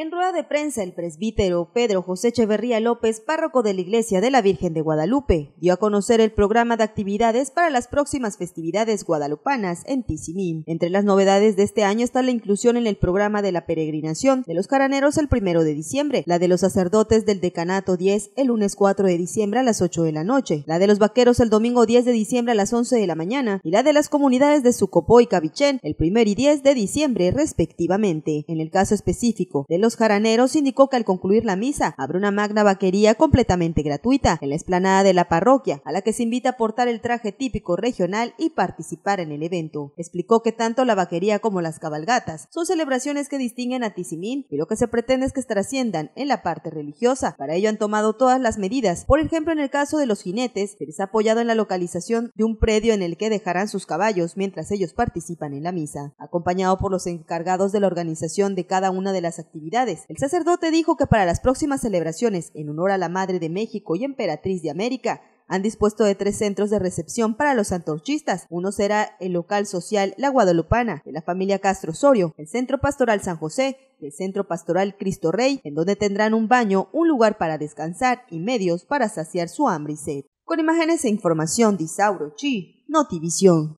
En rueda de prensa, el presbítero Pedro José Echeverría López, párroco de la Iglesia de la Virgen de Guadalupe, dio a conocer el programa de actividades para las próximas festividades guadalupanas en Tizimín. Entre las novedades de este año está la inclusión en el programa de la peregrinación de los caraneros el primero de diciembre, la de los sacerdotes del decanato 10 el lunes 4 de diciembre a las 8 de la noche, la de los vaqueros el domingo 10 de diciembre a las 11 de la mañana y la de las comunidades de Sucopó y Cabichén el primer y 10 de diciembre respectivamente. En el caso específico de los jaraneros indicó que al concluir la misa habrá una magna vaquería completamente gratuita en la esplanada de la parroquia, a la que se invita a portar el traje típico regional y participar en el evento. Explicó que tanto la vaquería como las cabalgatas son celebraciones que distinguen a Tizimín y lo que se pretende es que trasciendan en la parte religiosa. Para ello han tomado todas las medidas. Por ejemplo, en el caso de los jinetes, que les ha apoyado en la localización de un predio en el que dejarán sus caballos mientras ellos participan en la misa. Acompañado por los encargados de la organización de cada una de las actividades, el sacerdote dijo que para las próximas celebraciones en honor a la Madre de México y Emperatriz de América, han dispuesto de tres centros de recepción para los antorchistas. Uno será el local social La Guadalupana, de la familia Castro Osorio, el Centro Pastoral San José y el Centro Pastoral Cristo Rey, en donde tendrán un baño, un lugar para descansar y medios para saciar su hambre y sed. Con imágenes e información de Chi, Notivisión.